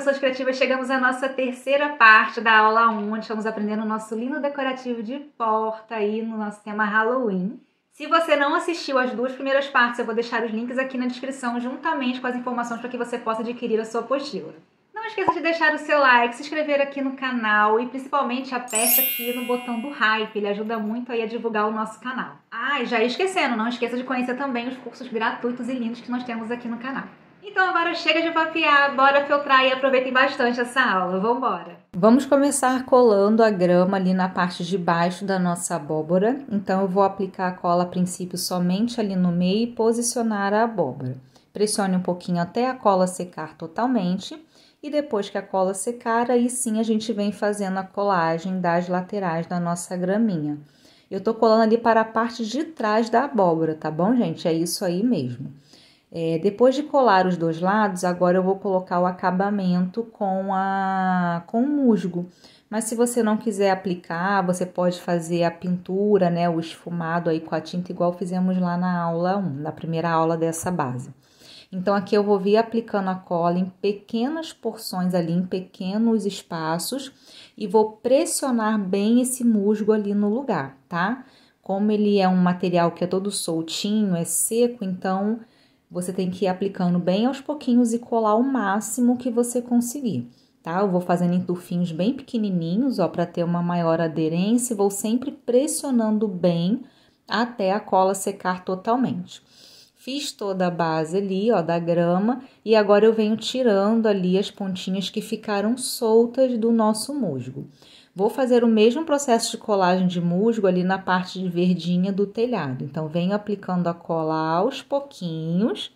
Pessoas Criativas, chegamos à nossa terceira parte da aula 1, onde estamos aprendendo o nosso lindo decorativo de porta aí no nosso tema Halloween. Se você não assistiu as duas primeiras partes, eu vou deixar os links aqui na descrição, juntamente com as informações para que você possa adquirir a sua apostila. Não esqueça de deixar o seu like, se inscrever aqui no canal e principalmente aperte aqui no botão do hype, ele ajuda muito aí a divulgar o nosso canal. Ah, e já esquecendo, não esqueça de conhecer também os cursos gratuitos e lindos que nós temos aqui no canal. Então agora chega de papiar, bora filtrar e aproveitem bastante essa aula. Vambora! Vamos começar colando a grama ali na parte de baixo da nossa abóbora. Então eu vou aplicar a cola a princípio somente ali no meio e posicionar a abóbora. Pressione um pouquinho até a cola secar totalmente e depois que a cola secar, aí sim a gente vem fazendo a colagem das laterais da nossa graminha. Eu tô colando ali para a parte de trás da abóbora, tá bom, gente? É isso aí mesmo. É, depois de colar os dois lados, agora eu vou colocar o acabamento com, a, com o musgo. Mas se você não quiser aplicar, você pode fazer a pintura, né, o esfumado aí com a tinta, igual fizemos lá na aula 1, na primeira aula dessa base. Então, aqui eu vou vir aplicando a cola em pequenas porções ali, em pequenos espaços, e vou pressionar bem esse musgo ali no lugar, tá? Como ele é um material que é todo soltinho, é seco, então você tem que ir aplicando bem aos pouquinhos e colar o máximo que você conseguir, tá? Eu vou fazendo em tufinhos bem pequenininhos, ó, para ter uma maior aderência, vou sempre pressionando bem até a cola secar totalmente. Fiz toda a base ali, ó, da grama, e agora eu venho tirando ali as pontinhas que ficaram soltas do nosso musgo. Vou fazer o mesmo processo de colagem de musgo ali na parte verdinha do telhado. Então, venho aplicando a cola aos pouquinhos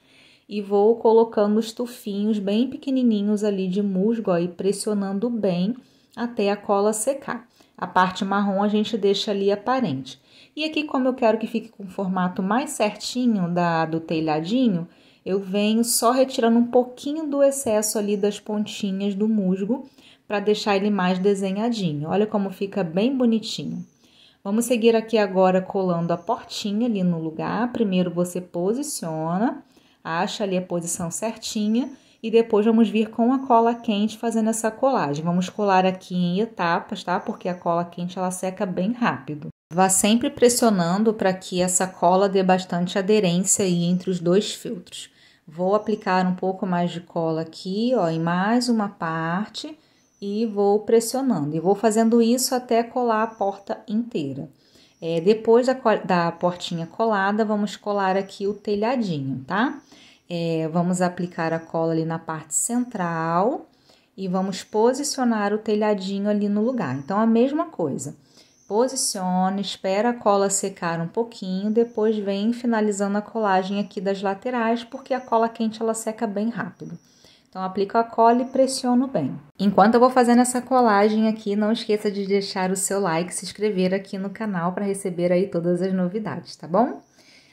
e vou colocando os tufinhos bem pequenininhos ali de musgo ó, e pressionando bem até a cola secar. A parte marrom a gente deixa ali aparente. E aqui, como eu quero que fique com o formato mais certinho da, do telhadinho, eu venho só retirando um pouquinho do excesso ali das pontinhas do musgo para deixar ele mais desenhadinho. Olha como fica bem bonitinho. Vamos seguir aqui agora colando a portinha ali no lugar. Primeiro você posiciona, acha ali a posição certinha e depois vamos vir com a cola quente fazendo essa colagem. Vamos colar aqui em etapas, tá? Porque a cola quente ela seca bem rápido. Vá sempre pressionando para que essa cola dê bastante aderência aí entre os dois filtros. Vou aplicar um pouco mais de cola aqui, ó, em mais uma parte e vou pressionando. E vou fazendo isso até colar a porta inteira. É, depois da, da portinha colada, vamos colar aqui o telhadinho, tá? É, vamos aplicar a cola ali na parte central e vamos posicionar o telhadinho ali no lugar. Então, a mesma coisa. Posiciona, espera a cola secar um pouquinho, depois vem finalizando a colagem aqui das laterais, porque a cola quente ela seca bem rápido. Então, aplico a cola e pressiono bem. Enquanto eu vou fazendo essa colagem aqui, não esqueça de deixar o seu like, se inscrever aqui no canal para receber aí todas as novidades, tá bom?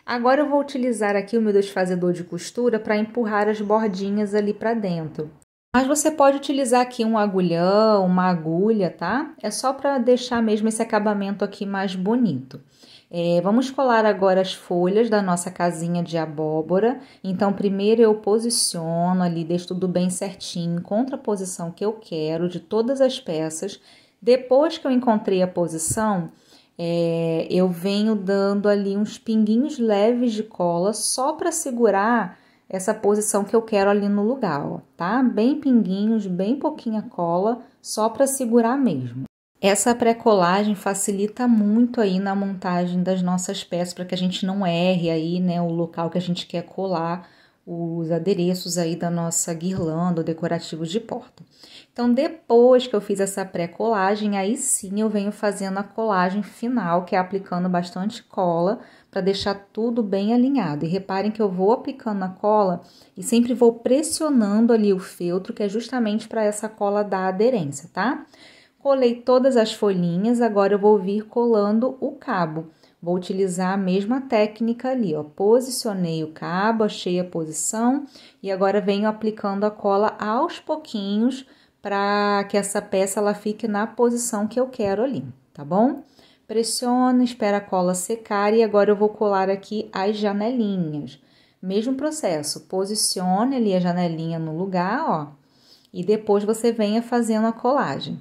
Agora eu vou utilizar aqui o meu desfazedor de costura para empurrar as bordinhas ali para dentro. Mas você pode utilizar aqui um agulhão, uma agulha, tá? É só para deixar mesmo esse acabamento aqui mais bonito. É, vamos colar agora as folhas da nossa casinha de abóbora. Então, primeiro eu posiciono ali, deixo tudo bem certinho, encontro a posição que eu quero de todas as peças. Depois que eu encontrei a posição, é, eu venho dando ali uns pinguinhos leves de cola só para segurar essa posição que eu quero ali no lugar, ó, tá? Bem pinguinhos, bem pouquinha cola, só para segurar mesmo. Essa pré-colagem facilita muito aí na montagem das nossas peças para que a gente não erre aí, né, o local que a gente quer colar os adereços aí da nossa guirlanda ou decorativos de porta. Então, depois que eu fiz essa pré-colagem, aí sim eu venho fazendo a colagem final, que é aplicando bastante cola para deixar tudo bem alinhado. E reparem que eu vou aplicando a cola e sempre vou pressionando ali o feltro, que é justamente para essa cola dar aderência, tá? Tá? Colei todas as folhinhas, agora eu vou vir colando o cabo. Vou utilizar a mesma técnica ali, ó. Posicionei o cabo, achei a posição e agora venho aplicando a cola aos pouquinhos para que essa peça ela fique na posição que eu quero ali, tá bom? Pressiona, espera a cola secar e agora eu vou colar aqui as janelinhas. Mesmo processo, posicione ali a janelinha no lugar, ó, e depois você venha fazendo a colagem.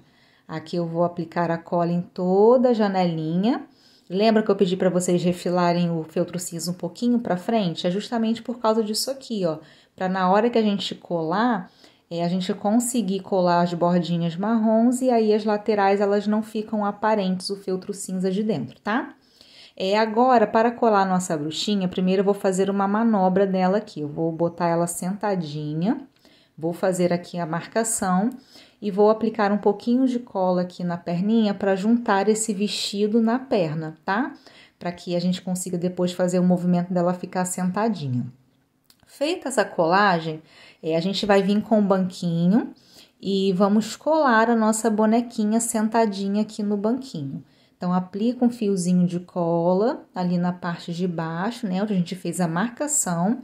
Aqui eu vou aplicar a cola em toda a janelinha. Lembra que eu pedi para vocês refilarem o feltro cinza um pouquinho para frente? É justamente por causa disso aqui, ó. Para na hora que a gente colar, é, a gente conseguir colar as bordinhas marrons e aí as laterais elas não ficam aparentes o feltro cinza de dentro, tá? É, agora, para colar nossa bruxinha, primeiro eu vou fazer uma manobra dela aqui. Eu vou botar ela sentadinha, vou fazer aqui a marcação e vou aplicar um pouquinho de cola aqui na perninha para juntar esse vestido na perna, tá? Para que a gente consiga depois fazer o movimento dela ficar sentadinha. Feita essa colagem, é, a gente vai vir com o banquinho e vamos colar a nossa bonequinha sentadinha aqui no banquinho. Então, aplica um fiozinho de cola ali na parte de baixo, né, onde a gente fez a marcação,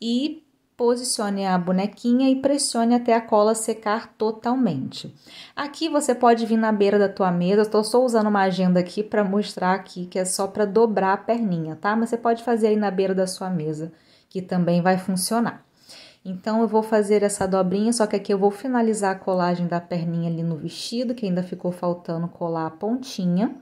e posicione a bonequinha e pressione até a cola secar totalmente. Aqui você pode vir na beira da tua mesa, estou só usando uma agenda aqui para mostrar aqui que é só para dobrar a perninha, tá? Mas você pode fazer aí na beira da sua mesa, que também vai funcionar. Então eu vou fazer essa dobrinha, só que aqui eu vou finalizar a colagem da perninha ali no vestido, que ainda ficou faltando colar a pontinha.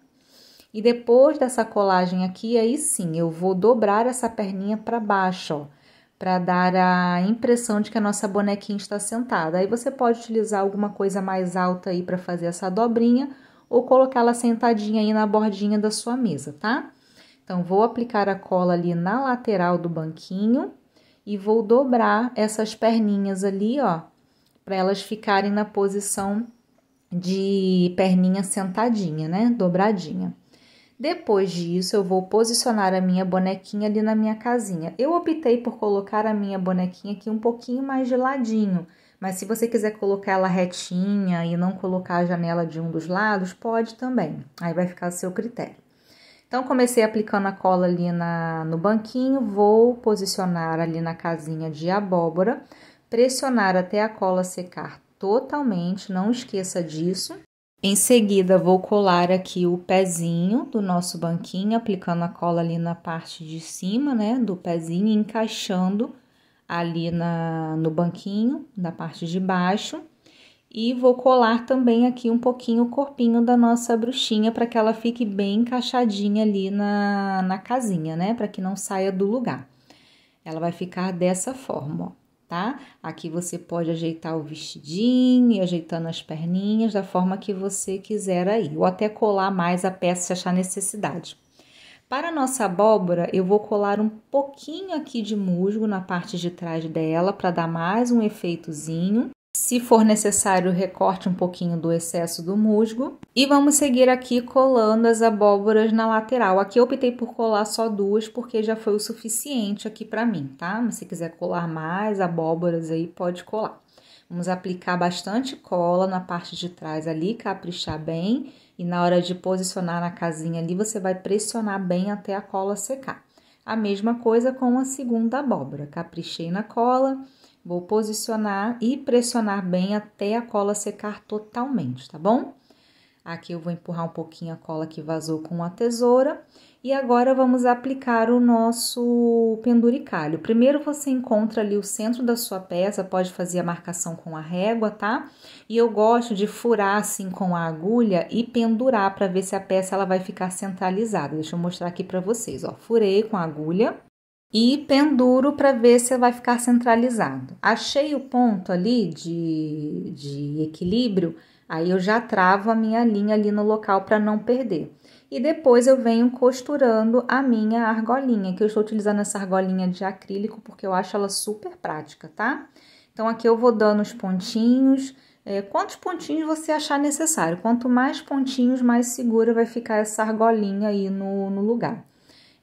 E depois dessa colagem aqui, aí sim, eu vou dobrar essa perninha para baixo, ó para dar a impressão de que a nossa bonequinha está sentada. Aí você pode utilizar alguma coisa mais alta aí para fazer essa dobrinha ou colocá-la sentadinha aí na bordinha da sua mesa, tá? Então, vou aplicar a cola ali na lateral do banquinho e vou dobrar essas perninhas ali, ó, para elas ficarem na posição de perninha sentadinha, né? Dobradinha. Depois disso, eu vou posicionar a minha bonequinha ali na minha casinha. Eu optei por colocar a minha bonequinha aqui um pouquinho mais de ladinho, mas se você quiser colocar ela retinha e não colocar a janela de um dos lados, pode também. Aí vai ficar a seu critério. Então, comecei aplicando a cola ali na, no banquinho, vou posicionar ali na casinha de abóbora, pressionar até a cola secar totalmente, não esqueça disso. Em seguida, vou colar aqui o pezinho do nosso banquinho, aplicando a cola ali na parte de cima, né, do pezinho, encaixando ali na, no banquinho, da parte de baixo. E vou colar também aqui um pouquinho o corpinho da nossa bruxinha, para que ela fique bem encaixadinha ali na, na casinha, né, para que não saia do lugar. Ela vai ficar dessa forma, ó tá? Aqui você pode ajeitar o vestidinho ajeitando as perninhas da forma que você quiser aí, ou até colar mais a peça se achar necessidade. Para a nossa abóbora, eu vou colar um pouquinho aqui de musgo na parte de trás dela para dar mais um efeitozinho. Se for necessário, recorte um pouquinho do excesso do musgo. E vamos seguir aqui colando as abóboras na lateral. Aqui eu optei por colar só duas, porque já foi o suficiente aqui para mim, tá? Mas se quiser colar mais abóboras aí, pode colar. Vamos aplicar bastante cola na parte de trás ali, caprichar bem. E na hora de posicionar na casinha ali, você vai pressionar bem até a cola secar. A mesma coisa com a segunda abóbora. Caprichei na cola Vou posicionar e pressionar bem até a cola secar totalmente, tá bom? Aqui eu vou empurrar um pouquinho a cola que vazou com a tesoura. E agora vamos aplicar o nosso penduricalho. Primeiro você encontra ali o centro da sua peça, pode fazer a marcação com a régua, tá? E eu gosto de furar assim com a agulha e pendurar para ver se a peça ela vai ficar centralizada. Deixa eu mostrar aqui para vocês, ó. Furei com a agulha e penduro para ver se vai ficar centralizado. Achei o ponto ali de, de equilíbrio, aí eu já travo a minha linha ali no local para não perder. E depois eu venho costurando a minha argolinha, que eu estou utilizando essa argolinha de acrílico porque eu acho ela super prática, tá? Então aqui eu vou dando os pontinhos, é, quantos pontinhos você achar necessário. Quanto mais pontinhos, mais segura vai ficar essa argolinha aí no, no lugar.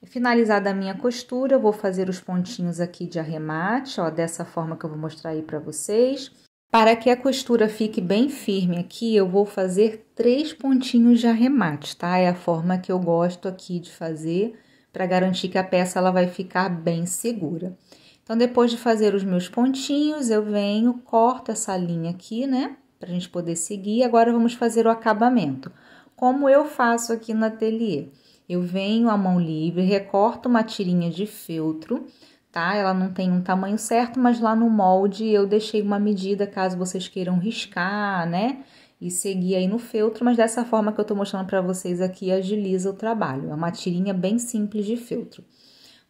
Finalizada a minha costura, eu vou fazer os pontinhos aqui de arremate, ó, dessa forma que eu vou mostrar aí para vocês. Para que a costura fique bem firme aqui, eu vou fazer três pontinhos de arremate, tá? É a forma que eu gosto aqui de fazer para garantir que a peça ela vai ficar bem segura. Então, depois de fazer os meus pontinhos, eu venho, corto essa linha aqui, né? Pra gente poder seguir. Agora, vamos fazer o acabamento. Como eu faço aqui no ateliê. Eu venho à mão livre, recorto uma tirinha de feltro, tá? Ela não tem um tamanho certo, mas lá no molde eu deixei uma medida caso vocês queiram riscar, né? E seguir aí no feltro, mas dessa forma que eu tô mostrando para vocês aqui agiliza o trabalho. É uma tirinha bem simples de feltro.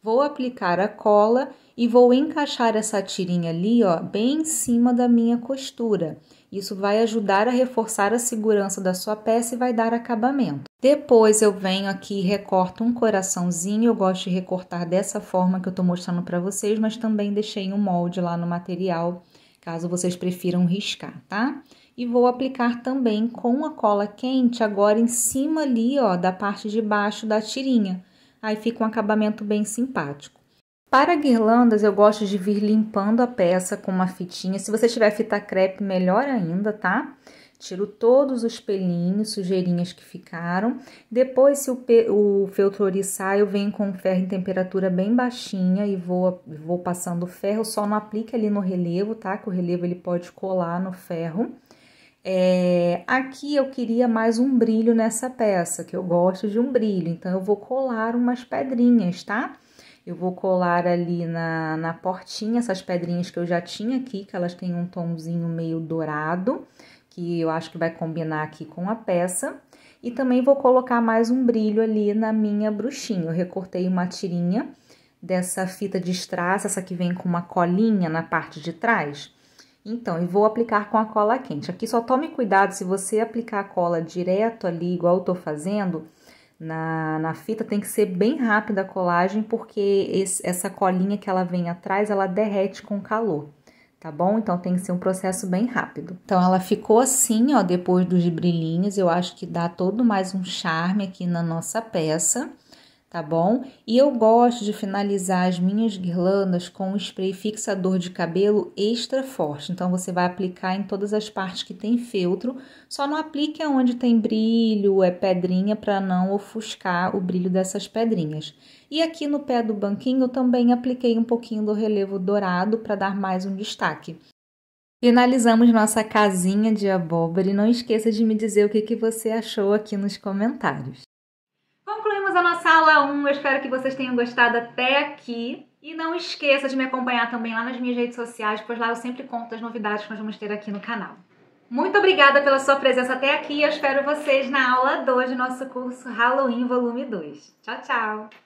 Vou aplicar a cola e vou encaixar essa tirinha ali, ó, bem em cima da minha costura. Isso vai ajudar a reforçar a segurança da sua peça e vai dar acabamento. Depois eu venho aqui e recorto um coraçãozinho, eu gosto de recortar dessa forma que eu estou mostrando para vocês, mas também deixei um molde lá no material, caso vocês prefiram riscar, tá? E vou aplicar também com a cola quente agora em cima ali, ó, da parte de baixo da tirinha. Aí fica um acabamento bem simpático. Para guirlandas, eu gosto de vir limpando a peça com uma fitinha. Se você tiver fita crepe, melhor ainda, tá? Tiro todos os pelinhos, sujeirinhas que ficaram. Depois, se o, o feltro oriçar, eu venho com o ferro em temperatura bem baixinha e vou, vou passando o ferro. Só não aplique ali no relevo, tá? Que o relevo ele pode colar no ferro. É... Aqui eu queria mais um brilho nessa peça, que eu gosto de um brilho. Então, eu vou colar umas pedrinhas, Tá? Eu vou colar ali na, na portinha essas pedrinhas que eu já tinha aqui, que elas têm um tomzinho meio dourado, que eu acho que vai combinar aqui com a peça. E também vou colocar mais um brilho ali na minha bruxinha. Eu recortei uma tirinha dessa fita de strass, essa que vem com uma colinha na parte de trás. Então, e vou aplicar com a cola quente. Aqui só tome cuidado se você aplicar a cola direto ali, igual eu tô fazendo, na, na fita tem que ser bem rápida a colagem, porque esse, essa colinha que ela vem atrás, ela derrete com calor, tá bom? Então tem que ser um processo bem rápido. Então ela ficou assim, ó, depois dos brilhinhos, eu acho que dá todo mais um charme aqui na nossa peça tá bom? E eu gosto de finalizar as minhas guirlandas com um spray fixador de cabelo extra forte. Então, você vai aplicar em todas as partes que tem feltro, só não aplique onde tem brilho, é pedrinha, para não ofuscar o brilho dessas pedrinhas. E aqui no pé do banquinho, eu também apliquei um pouquinho do relevo dourado para dar mais um destaque. Finalizamos nossa casinha de abóbora e não esqueça de me dizer o que, que você achou aqui nos comentários chegamos a nossa aula 1. Eu espero que vocês tenham gostado até aqui. E não esqueça de me acompanhar também lá nas minhas redes sociais, pois lá eu sempre conto as novidades que nós vamos ter aqui no canal. Muito obrigada pela sua presença até aqui eu espero vocês na aula 2 do nosso curso Halloween Volume 2. Tchau, tchau!